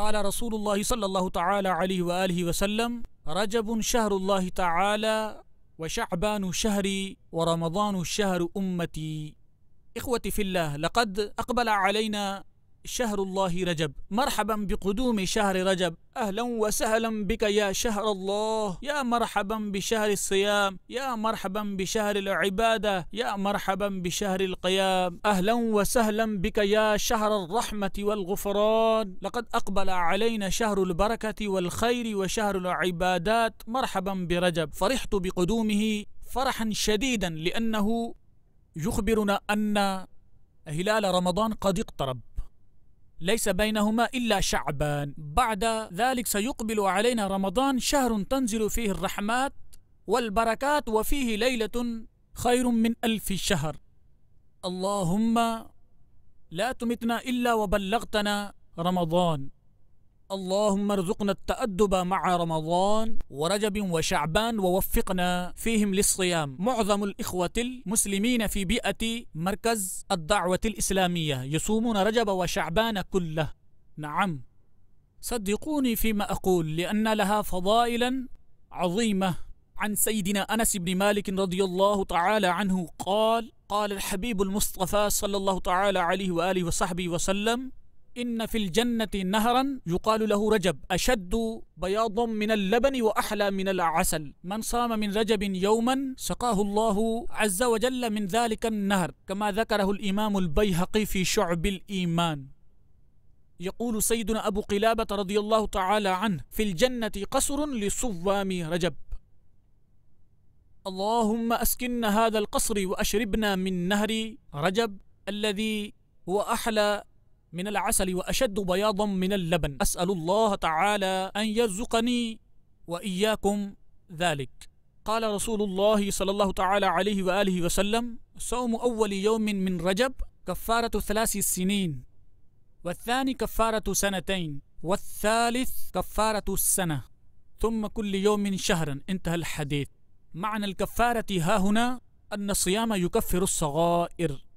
قال رسول الله صلى الله تعالى عليه وآله وسلم رجب شهر الله تعالى وشعبان شهري ورمضان شهر أمتي إخوتي في الله لقد أقبل علينا شهر الله رجب مرحبا بقدوم شهر رجب أهلا وسهلا بك يا شهر الله يا مرحبا بشهر الصيام يا مرحبا بشهر العبادة يا مرحبا بشهر القيام أهلا وسهلا بك يا شهر الرحمة والغفران لقد أقبل علينا شهر البركة والخير وشهر العبادات مرحبا برجب فرحت بقدومه فرحا شديدا لأنه يخبرنا أن هلال رمضان قد اقترب ليس بينهما إلا شعبان بعد ذلك سيقبل علينا رمضان شهر تنزل فيه الرحمات والبركات وفيه ليلة خير من ألف شهر اللهم لا تمتنا إلا وبلغتنا رمضان اللهم ارزقنا التأدب مع رمضان ورجب وشعبان ووفقنا فيهم للصيام معظم الإخوة المسلمين في بيئة مركز الدعوة الإسلامية يصومون رجب وشعبان كله نعم صدقوني فيما أقول لأن لها فضائلا عظيمة عن سيدنا أنس بن مالك رضي الله تعالى عنه قال قال الحبيب المصطفى صلى الله تعالى عليه وآله وصحبه وسلم إن في الجنة نهرا يقال له رجب أشد بياض من اللبن وأحلى من العسل من صام من رجب يوما سقاه الله عز وجل من ذلك النهر كما ذكره الإمام البيهقي في شعب الإيمان يقول سيدنا أبو قلابة رضي الله تعالى عنه في الجنة قصر لصوام رجب اللهم أسكن هذا القصر وأشربنا من نهر رجب الذي هو أحلى من العسل وأشد بياضا من اللبن أسأل الله تعالى أن يرزقني وإياكم ذلك قال رسول الله صلى الله تعالى عليه وآله وسلم صوم أول يوم من رجب كفارة ثلاث سنين والثاني كفارة سنتين والثالث كفارة السنة ثم كل يوم شهرا انتهى الحديث معنى الكفارة ها هنا أن الصيام يكفر الصغائر